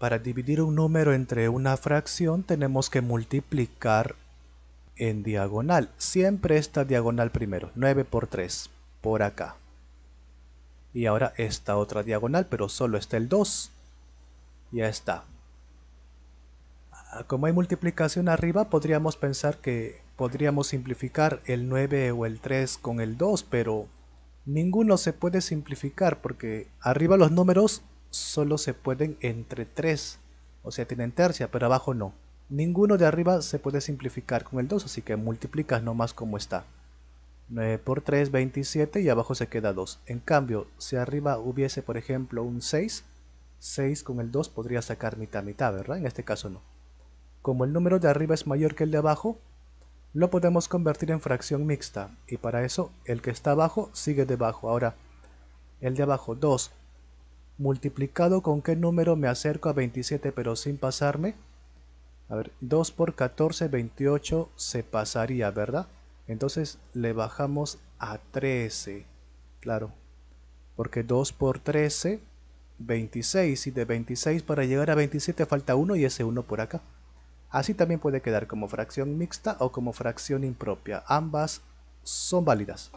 Para dividir un número entre una fracción tenemos que multiplicar en diagonal. Siempre esta diagonal primero, 9 por 3, por acá. Y ahora esta otra diagonal, pero solo está el 2. Ya está. Ah, como hay multiplicación arriba, podríamos pensar que podríamos simplificar el 9 o el 3 con el 2, pero ninguno se puede simplificar porque arriba los números solo se pueden entre 3, o sea, tienen tercia, pero abajo no. Ninguno de arriba se puede simplificar con el 2, así que multiplicas nomás como está. 9 por 3, 27 y abajo se queda 2. En cambio, si arriba hubiese, por ejemplo, un 6, 6 con el 2 podría sacar mitad mitad, ¿verdad? En este caso no. Como el número de arriba es mayor que el de abajo, lo podemos convertir en fracción mixta y para eso el que está abajo sigue debajo. Ahora, el de abajo 2 multiplicado con qué número me acerco a 27 pero sin pasarme. A ver, 2 por 14, 28 se pasaría, ¿verdad? Entonces le bajamos a 13, claro, porque 2 por 13, 26, y de 26 para llegar a 27 falta 1 y ese 1 por acá. Así también puede quedar como fracción mixta o como fracción impropia, ambas son válidas.